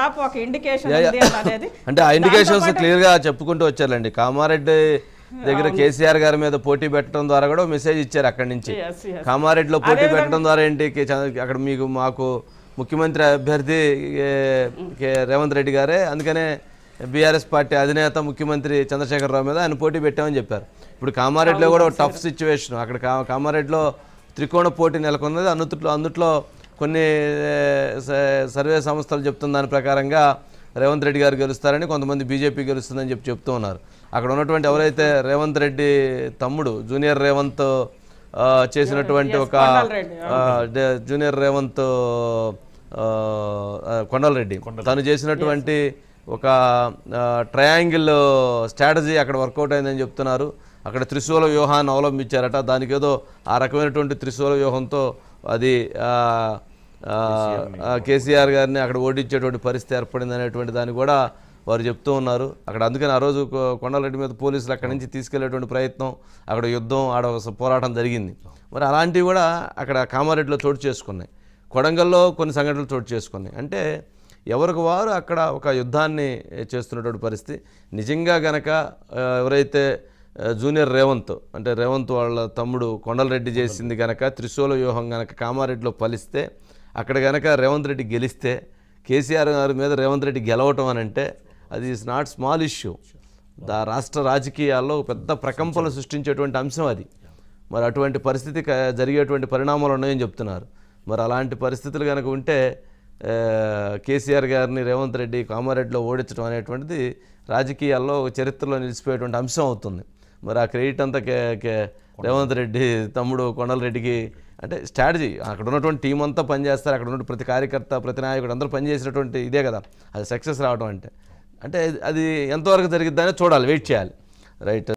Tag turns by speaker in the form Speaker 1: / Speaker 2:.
Speaker 1: అంటే ఆ indications clear గా చెప్పుకుంటూ వచ్చారండి కామారెడ్డి దగ్గర కేసీఆర్ గారి మీద పోటీ పెట్టడం ద్వారా కూడా మెసేజ్ ఇచ్చారు అక్కడి నుంచి కామారెడ్డిలో పోటీ పెట్టడం ద్వారా ఏంటి అక్కడ మీకు మాకు ముఖ్యమంత్రి అభ్యర్థి రేవంత్ రెడ్డి గారే అందుకనే బీఆర్ఎస్ పార్టీ అధినేత ముఖ్యమంత్రి చంద్రశేఖరరావు మీద ఆయన పోటీ పెట్టామని చెప్పారు ఇప్పుడు కామారెడ్డిలో కూడా టఫ్ సిచ్యువేషన్ అక్కడ కామారెడ్డిలో త్రికోణ పోటీ నెలకొన్నది అందుట్లో అందుట్లో కొన్ని సర్వే సంస్థలు చెప్తున్న దాని ప్రకారంగా రేవంత్ రెడ్డి గారు గెలుస్తారని కొంతమంది బీజేపీ గెలుస్తుందని చెప్పి చెప్తూ ఉన్నారు అక్కడ ఉన్నటువంటి ఎవరైతే రేవంత్ రెడ్డి తమ్ముడు జూనియర్ రేవంత్ చేసినటువంటి ఒక జూనియర్ రేవంత్ కొండలరెడ్డి తను చేసినటువంటి ఒక ట్రయాంగిల్ స్ట్రాటజీ అక్కడ వర్కౌట్ అయిందని చెప్తున్నారు అక్కడ త్రిశూల వ్యూహాన్ని అవలంబించారట దానికేదో ఆ రకమైనటువంటి త్రిశూల వ్యూహంతో అది కేసీఆర్ గారిని అక్కడ ఓడించేటువంటి పరిస్థితి ఏర్పడింది అనేటువంటి దాన్ని కూడా వారు చెప్తూ ఉన్నారు అక్కడ అందుకని ఆ రోజు కొండలరెడ్డి మీద పోలీసులు అక్కడి నుంచి తీసుకెళ్లేటువంటి ప్రయత్నం అక్కడ యుద్ధం ఆడ పోరాటం జరిగింది మరి అలాంటివి కూడా అక్కడ కామారెడ్డిలో చోటు చేసుకున్నాయి కొడంగల్లో కొన్ని సంఘటనలు చోటు చేసుకున్నాయి అంటే ఎవరికి వారు అక్కడ ఒక యుద్ధాన్ని చేస్తున్నటువంటి పరిస్థితి నిజంగా గనక ఎవరైతే జూనియర్ రేవంత్ అంటే రేవంత్ వాళ్ళ తమ్ముడు కొండలరెడ్డి చేసింది గనక త్రిశూల వ్యూహం గనక కామారెడ్డిలో పలిస్తే అక్కడ కనుక రేవంత్ రెడ్డి గెలిస్తే కేసీఆర్ గారి మీద రేవంత్ రెడ్డి గెలవటం అని అంటే అది ఈజ్ నాట్ స్మాల్ ఇష్యూ దా రాష్ట్ర రాజకీయాల్లో పెద్ద ప్రకంపన సృష్టించేటువంటి అంశం అది మరి అటువంటి పరిస్థితి జరిగేటువంటి పరిణామాలు ఉన్నాయని చెప్తున్నారు మరి అలాంటి పరిస్థితులు కనుక ఉంటే కేసీఆర్ గారిని రేవంత్ రెడ్డి కామారెడ్డిలో ఓడించడం అనేటువంటిది రాజకీయాల్లో చరిత్రలో నిలిచిపోయేటువంటి అంశం అవుతుంది మరి ఆ క్రెడిట్ అంతా కే రేవంత్ రెడ్డి తమ్ముడు రెడ్డికి అంటే స్ట్రాటజీ అక్కడ ఉన్నటువంటి టీం అంతా పనిచేస్తారు అక్కడ ఉన్న ప్రతి కార్యకర్త ప్రతి నాయకుడు అందరూ పనిచేసినటువంటి ఇదే కదా అది సక్సెస్ రావడం అంటే అంటే అది ఎంతవరకు జరిగిద్దానే చూడాలి వెయిట్ చేయాలి రైట్